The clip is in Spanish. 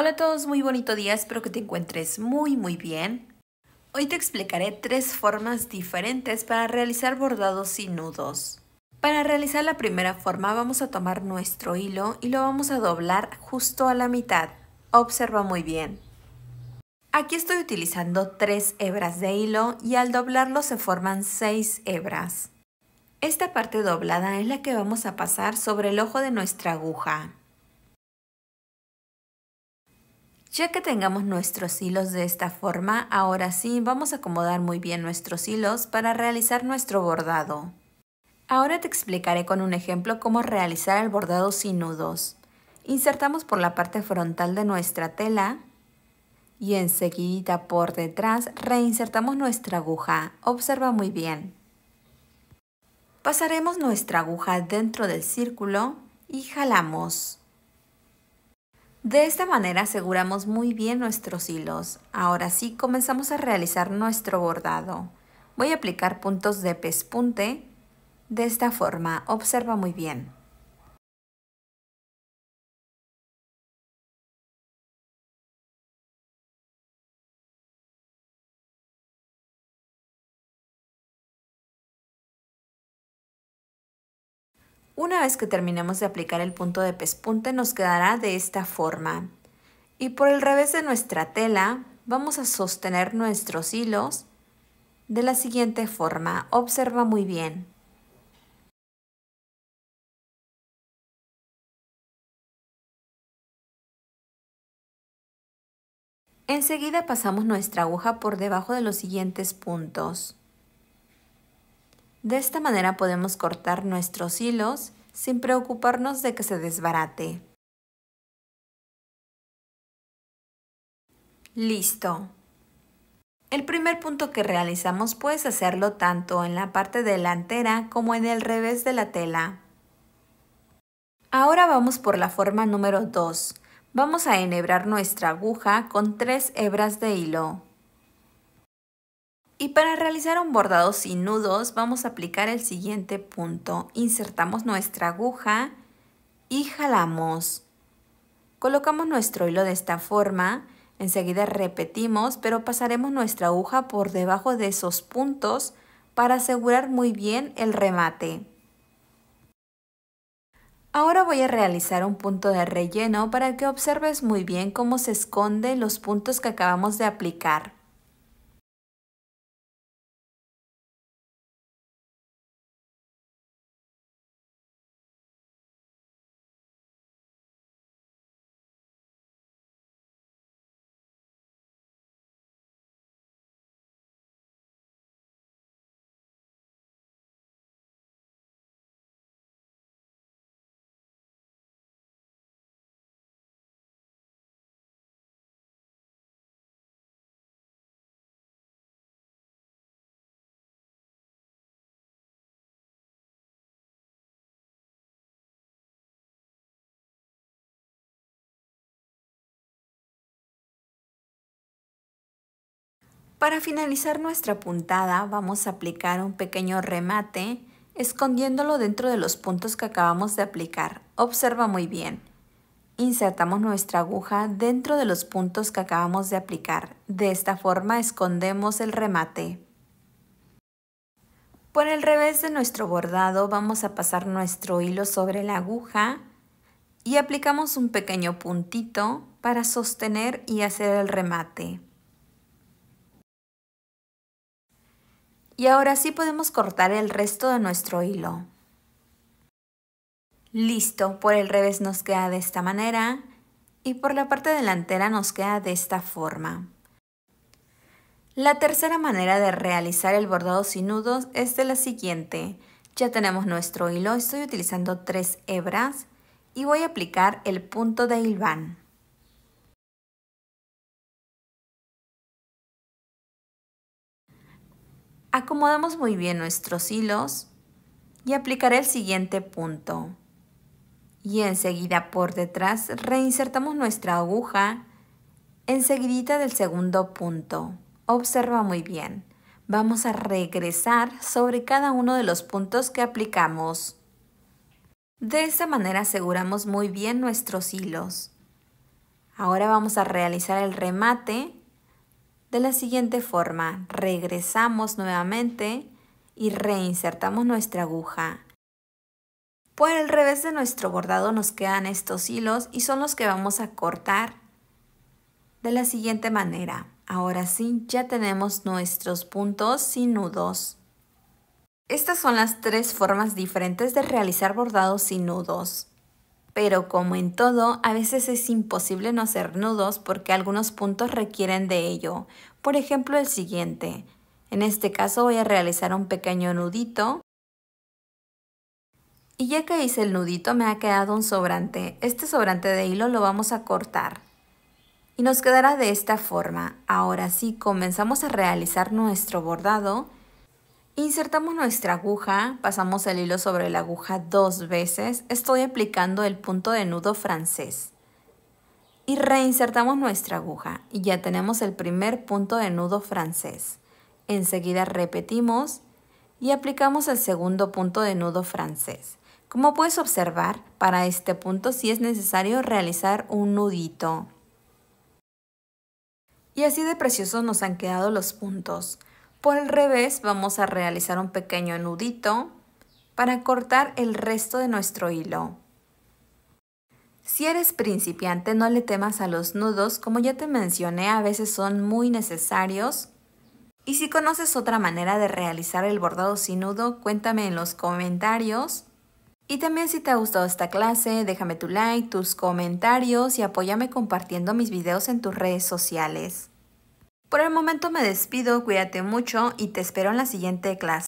Hola a todos, muy bonito día, espero que te encuentres muy muy bien. Hoy te explicaré tres formas diferentes para realizar bordados sin nudos. Para realizar la primera forma vamos a tomar nuestro hilo y lo vamos a doblar justo a la mitad. Observa muy bien. Aquí estoy utilizando tres hebras de hilo y al doblarlo se forman seis hebras. Esta parte doblada es la que vamos a pasar sobre el ojo de nuestra aguja. Ya que tengamos nuestros hilos de esta forma, ahora sí vamos a acomodar muy bien nuestros hilos para realizar nuestro bordado. Ahora te explicaré con un ejemplo cómo realizar el bordado sin nudos. Insertamos por la parte frontal de nuestra tela y enseguida por detrás reinsertamos nuestra aguja. Observa muy bien. Pasaremos nuestra aguja dentro del círculo y jalamos. De esta manera aseguramos muy bien nuestros hilos. Ahora sí, comenzamos a realizar nuestro bordado. Voy a aplicar puntos de pespunte de esta forma. Observa muy bien. Una vez que terminemos de aplicar el punto de pespunte nos quedará de esta forma. Y por el revés de nuestra tela vamos a sostener nuestros hilos de la siguiente forma. Observa muy bien. Enseguida pasamos nuestra aguja por debajo de los siguientes puntos. De esta manera podemos cortar nuestros hilos sin preocuparnos de que se desbarate. Listo. El primer punto que realizamos puedes hacerlo tanto en la parte delantera como en el revés de la tela. Ahora vamos por la forma número 2. Vamos a enhebrar nuestra aguja con tres hebras de hilo. Y para realizar un bordado sin nudos vamos a aplicar el siguiente punto. Insertamos nuestra aguja y jalamos. Colocamos nuestro hilo de esta forma, enseguida repetimos, pero pasaremos nuestra aguja por debajo de esos puntos para asegurar muy bien el remate. Ahora voy a realizar un punto de relleno para que observes muy bien cómo se esconden los puntos que acabamos de aplicar. Para finalizar nuestra puntada vamos a aplicar un pequeño remate escondiéndolo dentro de los puntos que acabamos de aplicar. Observa muy bien. Insertamos nuestra aguja dentro de los puntos que acabamos de aplicar. De esta forma escondemos el remate. Por el revés de nuestro bordado vamos a pasar nuestro hilo sobre la aguja y aplicamos un pequeño puntito para sostener y hacer el remate. Y ahora sí podemos cortar el resto de nuestro hilo. Listo, por el revés nos queda de esta manera y por la parte delantera nos queda de esta forma. La tercera manera de realizar el bordado sin nudos es de la siguiente. Ya tenemos nuestro hilo, estoy utilizando tres hebras y voy a aplicar el punto de hilván. Acomodamos muy bien nuestros hilos y aplicaré el siguiente punto. Y enseguida por detrás reinsertamos nuestra aguja enseguidita del segundo punto. Observa muy bien. Vamos a regresar sobre cada uno de los puntos que aplicamos. De esta manera aseguramos muy bien nuestros hilos. Ahora vamos a realizar el remate de la siguiente forma. Regresamos nuevamente y reinsertamos nuestra aguja. Por el revés de nuestro bordado nos quedan estos hilos y son los que vamos a cortar de la siguiente manera. Ahora sí, ya tenemos nuestros puntos sin nudos. Estas son las tres formas diferentes de realizar bordados sin nudos pero como en todo, a veces es imposible no hacer nudos porque algunos puntos requieren de ello. Por ejemplo, el siguiente. En este caso voy a realizar un pequeño nudito. Y ya que hice el nudito me ha quedado un sobrante. Este sobrante de hilo lo vamos a cortar. Y nos quedará de esta forma. Ahora sí, comenzamos a realizar nuestro bordado. Insertamos nuestra aguja, pasamos el hilo sobre la aguja dos veces, estoy aplicando el punto de nudo francés. Y reinsertamos nuestra aguja y ya tenemos el primer punto de nudo francés. Enseguida repetimos y aplicamos el segundo punto de nudo francés. Como puedes observar, para este punto sí es necesario realizar un nudito. Y así de preciosos nos han quedado los puntos. Por el revés vamos a realizar un pequeño nudito para cortar el resto de nuestro hilo. Si eres principiante no le temas a los nudos, como ya te mencioné a veces son muy necesarios. Y si conoces otra manera de realizar el bordado sin nudo, cuéntame en los comentarios. Y también si te ha gustado esta clase, déjame tu like, tus comentarios y apóyame compartiendo mis videos en tus redes sociales. Por el momento me despido, cuídate mucho y te espero en la siguiente clase.